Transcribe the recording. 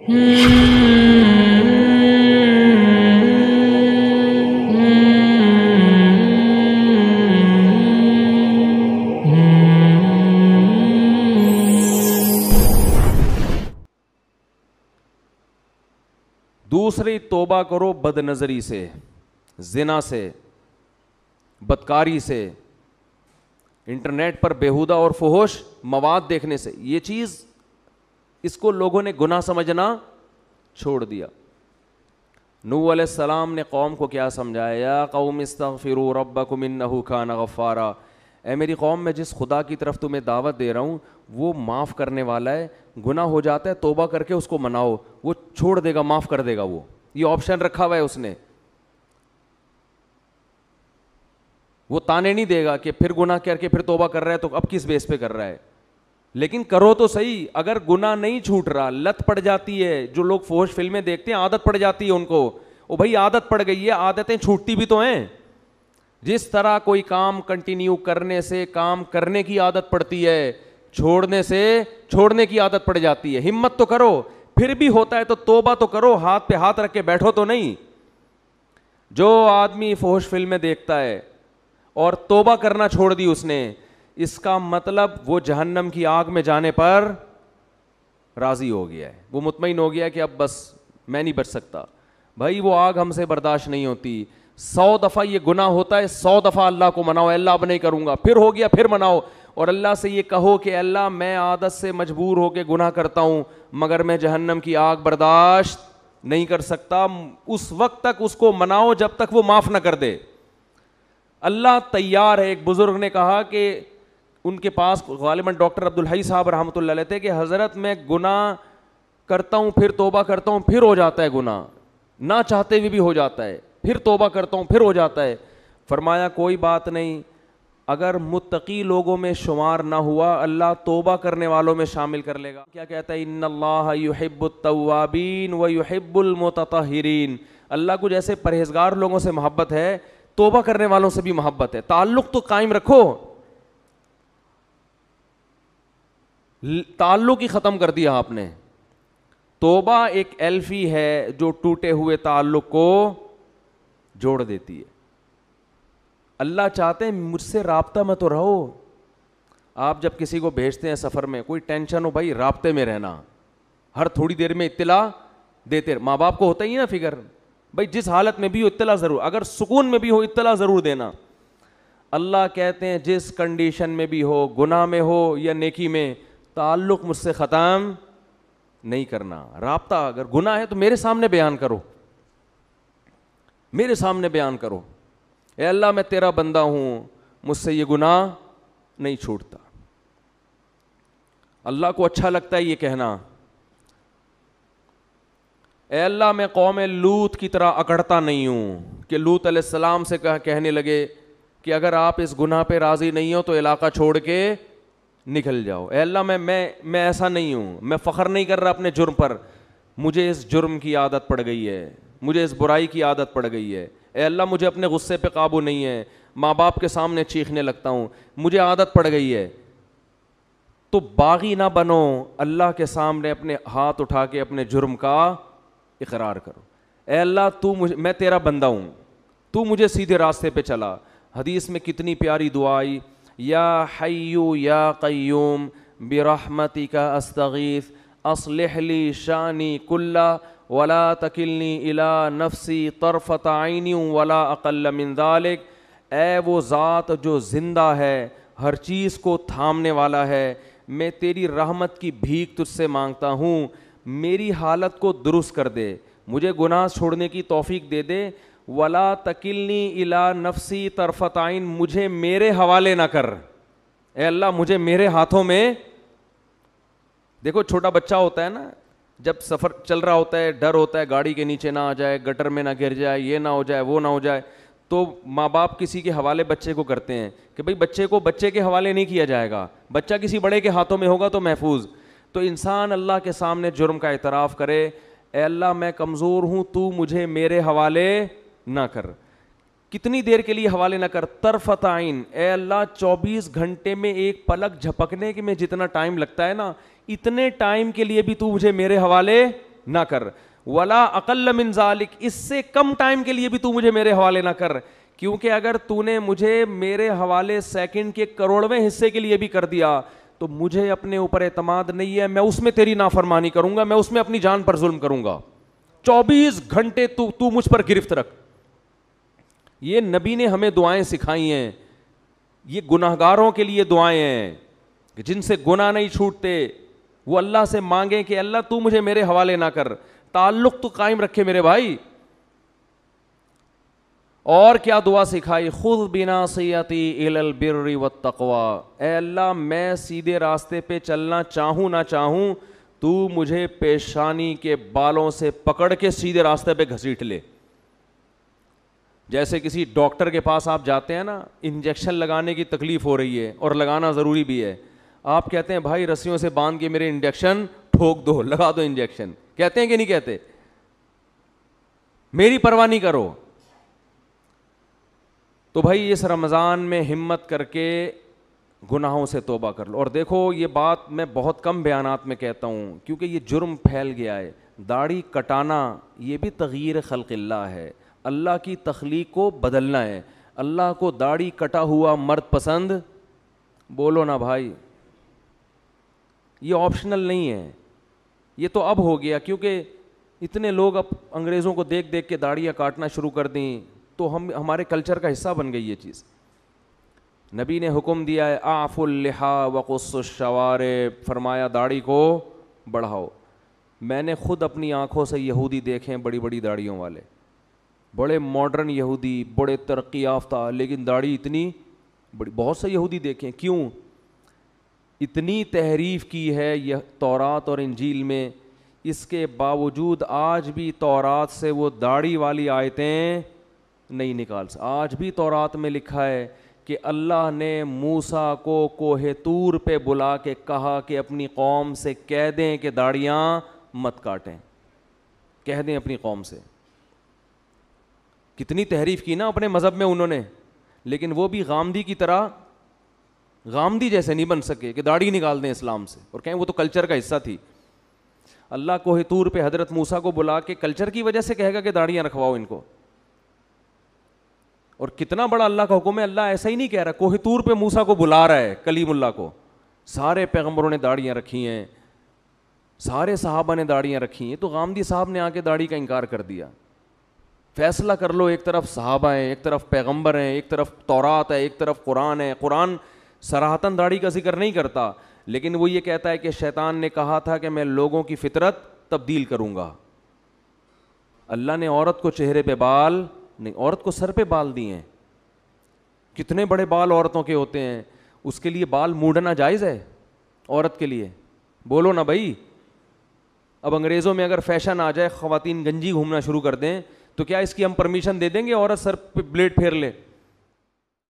दूसरी तोबा करो बदनज़री से जिना से बदकारी से इंटरनेट पर बेहुदा और फहोश मवाद देखने से ये चीज़ इसको लोगों ने गुनाह समझना छोड़ दिया नू सलाम ने कौम को क्या समझाया कौम इस्तफ़िर रबकुमिन खान गफ़ारा ए मेरी कौम मैं जिस खुदा की तरफ तुम्हें दावत दे रहा हूँ वो माफ़ करने वाला है गुना हो जाता है तोबा करके उसको मनाओ वो छोड़ देगा माफ़ कर देगा वो ये ऑप्शन रखा हुआ है उसने वो ताने नहीं देगा कि फिर गुना करके फिर तोबा कर रहा है तो अब किस बेस पे कर रहा है लेकिन करो तो सही अगर गुना नहीं छूट रहा लत पड़ जाती है जो लोग फोहश फिल्में देखते हैं आदत पड़ जाती है उनको ओ भाई आदत पड़ गई है आदतें छूटती भी तो हैं जिस तरह कोई काम कंटिन्यू करने से काम करने की आदत पड़ती है छोड़ने से छोड़ने की आदत पड़ जाती है हिम्मत तो करो फिर भी होता है तो तोबा तो करो हाथ पे हाथ रख के बैठो तो नहीं जो आदमी फोहश फिल्में देखता है और तोबा करना छोड़ दी उसने इसका मतलब वो जहन्नम की आग में जाने पर राज़ी हो गया है वो मुतमिन हो गया कि अब बस मैं नहीं बच सकता भाई वो आग हमसे बर्दाश्त नहीं होती सौ दफ़ा ये गुना होता है सौ दफ़ा अल्लाह को मनाओ अल्लाह अब नहीं करूँगा फिर हो गया फिर मनाओ और अल्लाह से ये कहो कि अल्लाह मैं आदत से मजबूर होकर गुना करता हूं मगर मैं जहन्नम की आग बर्दाश्त नहीं कर सकता उस वक्त तक उसको मनाओ जब तक वो माफ़ ना कर दे अल्लाह तैयार है एक बुज़ुर्ग ने कहा कि उनके पास गालिबा डॉक्टर अब्दुल हई साहब रहमत थे कि हज़रत मैं गुना करता हूँ फिर तोबा करता हूँ फिर हो जाता है गुना ना चाहते हुए भी हो जाता है फिर तोबा करता हूँ फिर हो जाता है फरमाया कोई बात नहीं अगर मुतकी लोगों में शुमार ना हुआ अल्लाह तोबा करने वालों में शामिल कर लेगा क्या कहता है इन व युहब्बुलमतरीन अल्लाह को जैसे परहेजगार लोगों से मोहब्बत है तोबा करने वालों से भी मोहब्बत है ताल्लुक़ तो कायम रखो ताल्लुक ही ख़त्म कर दिया आपने तोबा एक एल्फी है जो टूटे हुए ताल्लुक को जोड़ देती है अल्लाह चाहते हैं मुझसे रबता में तो रहो आप जब किसी को भेजते हैं सफ़र में कोई टेंशन हो भाई रबते में रहना हर थोड़ी देर में इतला देते माँ बाप को होता ही ना फिक्र भाई जिस हालत में भी हो इतला ज़रूर अगर सुकून में भी हो इतला ज़रूर देना अल्लाह कहते हैं जिस कंडीशन में भी हो गुनाह में हो या नेकी में ताल्लुक़ मुझसे ख़त्म नहीं करना रबता अगर गुना है तो मेरे सामने बयान करो मेरे सामने बयान करो ए अल्लाह मैं तेरा बंदा हूं मुझसे ये गुना नहीं छूटता अल्लाह को अच्छा लगता है ये कहना ए अल्लाह मैं कौम लूत की तरह अकड़ता नहीं हूं कि लूत अलैहिस्सलाम से कहने लगे कि अगर आप इस गुनाह पे राज़ी नहीं हो तो इलाका छोड़ के निकल जाओ अल्लाह मैं मैं मैं ऐसा नहीं हूँ मैं फ़ख्र नहीं कर रहा अपने जुर्म पर मुझे इस जुर्म की आदत पड़ गई है मुझे इस बुराई की आदत पड़ गई है ए अल्लाह मुझे अपने गुस्से पे काबू नहीं है माँ बाप के सामने चीखने लगता हूँ मुझे आदत पड़ गई है तो बागी ना बनो अल्लाह के सामने अपने हाथ उठा के अपने जुर्म का इकरार करो अल्लाह तू मुझे मैं तेरा बंदा हूँ तू मुझे सीधे रास्ते पर चला हदीस में कितनी प्यारी दुआई या हयू या क्यूम बरहमती का अस्तगीस असलहली शानी कुल्ला वला तकिलनी इला नफसी तरफ़त आइनी वला अकल मिनदालिक ए वो ज़ात जो ज़िंदा है हर चीज़ को थामने वाला है मैं तेरी रहमत की भीख तुझसे मांगता हूँ मेरी हालत को दुरुस्त कर दे मुझे गुनाह छोड़ने की तौफीक दे दे वला तकिलनी इला नफसी आइन मुझे मेरे हवाले ना कर ए अल्लाह मुझे मेरे हाथों में देखो छोटा बच्चा होता है ना जब सफ़र चल रहा होता है डर होता है गाड़ी के नीचे ना आ जाए गटर में ना गिर जाए ये ना हो जाए वो ना हो जाए तो माँ बाप किसी के हवाले बच्चे को करते हैं कि भाई बच्चे को बच्चे के हवाले नहीं किया जाएगा बच्चा किसी बड़े के हाथों में होगा तो महफूज तो इंसान अल्लाह के सामने जुर्म का एतराफ़ करे अल्लाह मैं कमज़ोर हूँ तू मुझे मेरे हवाले ना कर कितनी देर के लिए हवाले ना कर तरफत आइन ए अल्लाह चौबीस घंटे में एक पलक झपकने के में जितना टाइम लगता है ना इतने टाइम के लिए भी तू मुझे मेरे हवाले ना कर वला अकल मिनजालिक इससे कम टाइम के लिए भी तू मुझे मेरे हवाले ना कर क्योंकि अगर तूने मुझे मेरे हवाले सेकंड के करोड़वें हिस्से के लिए भी कर दिया तो मुझे अपने ऊपर एतमाद नहीं है मैं उसमें तेरी नाफरमानी करूंगा मैं उसमें अपनी जान पर जुल्म करूंगा चौबीस घंटे तू तू मुझ पर गिरफ्त रख ये नबी ने हमें दुआएं सिखाई हैं ये गुनाहगारों के लिए दुआएं हैं कि जिनसे गुनाह नहीं छूटते वो अल्लाह से मांगे कि अल्लाह तू मुझे मेरे हवाले ना कर ताल्लुक तो कायम रखे मेरे भाई और क्या दुआ सिखाई खुद बिना सैती इलल बिर्री व तकवा अल्लाह मैं सीधे रास्ते पे चलना चाहूँ ना चाहूँ तू मुझे पेशानी के बालों से पकड़ के सीधे रास्ते पे घसीट ले जैसे किसी डॉक्टर के पास आप जाते हैं ना इंजेक्शन लगाने की तकलीफ़ हो रही है और लगाना ज़रूरी भी है आप कहते हैं भाई रस्सियों से बांध के मेरे इंजेक्शन ठोक दो लगा दो इंजेक्शन कहते हैं कि नहीं कहते मेरी परवाह नहीं करो तो भाई इस रमज़ान में हिम्मत करके गुनाहों से तोबा कर लो और देखो ये बात मैं बहुत कम बयान में कहता हूँ क्योंकि ये जुर्म फैल गया है दाढ़ी कटाना ये भी तगीर खलकिल्ला है अल्लाह की तख्लीक को बदलना है अल्लाह को दाढ़ी कटा हुआ मर्द पसंद बोलो ना भाई ये ऑप्शनल नहीं है ये तो अब हो गया क्योंकि इतने लोग अब अंग्रेज़ों को देख देख के दाढ़ियाँ काटना शुरू कर दी तो हम हमारे कल्चर का हिस्सा बन गई ये चीज़ नबी ने हुक्म दिया है आफुल लिहा वक़ुस्वार फरमाया दाढ़ी को बढ़ाओ मैंने खुद अपनी आंखों से यहूदी देखे हैं बड़ी बड़ी दाढ़ियों वाले बड़े मॉडर्न यहूदी बड़े तरक्की याफ्ता लेकिन दाढ़ी इतनी बड़ी बहुत से यहूदी देखें क्यों इतनी तहरीफ की है यह तौरात और इंजील में इसके बावजूद आज भी तौरात से वो दाढ़ी वाली आयतें नहीं निकाल सकते आज भी तौरात में लिखा है कि अल्लाह ने मूसा को कोहेतूर पे बुला के कहा कि अपनी कौम से कह दें कि दाढ़ियाँ मत काटें कह दें अपनी कौम से कितनी तहरीफ की ना अपने मज़हब में उन्होंने लेकिन वो भी गामदी की तरह गामदी जैसे नहीं बन सके कि दाढ़ी निकाल दें इस्लाम से और कहें वो तो कल्चर का हिस्सा थी अल्लाह कोहतूर पे हजरत मूसा को बुला के कल्चर की वजह से कहेगा कि दाढ़ियाँ रखवाओ इनको और कितना बड़ा अल्लाह का हुक्म है अल्लाह ऐसा ही नहीं कह रहा कोहतूर पे मूसा को बुला रहा है कलीमुल्ला को सारे पैगम्बरों ने दाढ़ियाँ रखी हैं सारे साहबा ने दाढ़ियाँ रखी हैं तो गामदी साहब ने आके दाढ़ी का इनकार कर दिया फैसला कर लो एक तरफ साहबा हैं एक तरफ पैगंबर हैं एक तरफ तौरात है एक तरफ कुरान है कुरान सराहतन दाढ़ी का जिक्र नहीं करता लेकिन वो ये कहता है कि शैतान ने कहा था कि मैं लोगों की फितरत तब्दील करूँगा अल्लाह ने औरत को चेहरे पे बाल नहीं औरत को सर पे बाल दिए हैं कितने बड़े बाल औरतों के होते हैं उसके लिए बाल मूडना जायज़ है औरत के लिए बोलो ना भाई अब अंग्रेज़ों में अगर फैशन आ जाए ख़वातीन गंजी घूमना शुरू कर दें तो क्या इसकी हम परमिशन दे देंगे औरत सर पे ब्लेड फेर ले